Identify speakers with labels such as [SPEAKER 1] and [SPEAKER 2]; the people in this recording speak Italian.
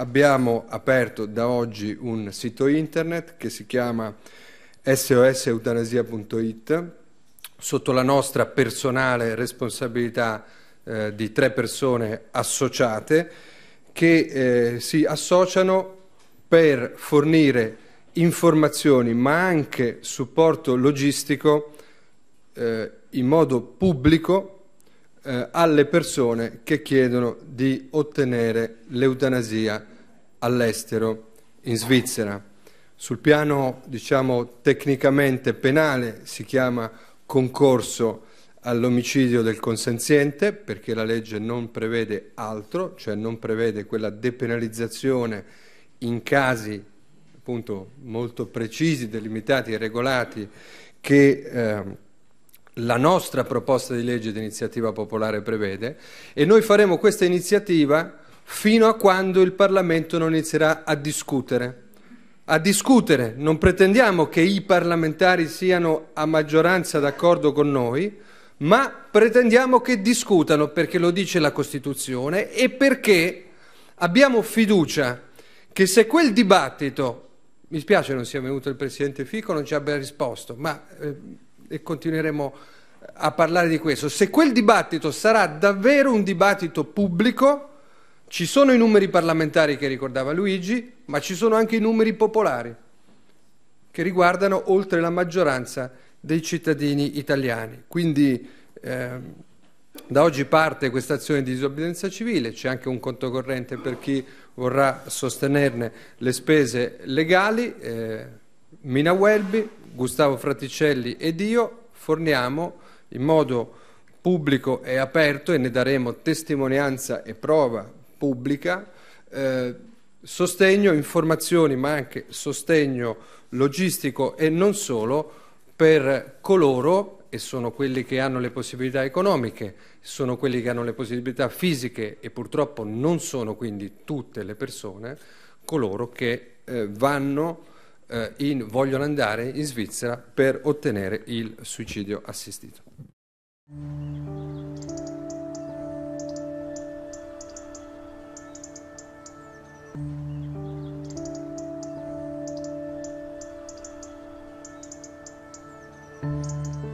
[SPEAKER 1] abbiamo aperto da oggi un sito internet che si chiama soseutanasia.it sotto la nostra personale responsabilità eh, di tre persone associate che eh, si associano per fornire informazioni ma anche supporto logistico eh, in modo pubblico eh, alle persone che chiedono di ottenere l'eutanasia all'estero, in Svizzera. Sul piano, diciamo, tecnicamente penale si chiama concorso all'omicidio del consenziente perché la legge non prevede altro, cioè non prevede quella depenalizzazione in casi appunto molto precisi, delimitati e regolati che eh, la nostra proposta di legge di iniziativa popolare prevede e noi faremo questa iniziativa fino a quando il Parlamento non inizierà a discutere. A discutere, non pretendiamo che i parlamentari siano a maggioranza d'accordo con noi, ma pretendiamo che discutano perché lo dice la Costituzione e perché abbiamo fiducia che se quel dibattito, mi spiace non sia venuto il Presidente Fico, non ci abbia risposto, ma... Eh, e continueremo eh, a parlare di questo. Se quel dibattito sarà davvero un dibattito pubblico, ci sono i numeri parlamentari che ricordava Luigi, ma ci sono anche i numeri popolari che riguardano oltre la maggioranza dei cittadini italiani. Quindi eh, da oggi parte questa azione di disobbedienza civile, c'è anche un conto corrente per chi vorrà sostenerne le spese legali. Eh, Mina Welby, Gustavo Fraticelli ed io forniamo in modo pubblico e aperto e ne daremo testimonianza e prova pubblica, eh, sostegno, informazioni ma anche sostegno logistico e non solo per coloro e sono quelli che hanno le possibilità economiche, sono quelli che hanno le possibilità fisiche e purtroppo non sono quindi tutte le persone coloro che eh, vanno eh, in, vogliono andare in Svizzera per ottenere il suicidio assistito. Thank you.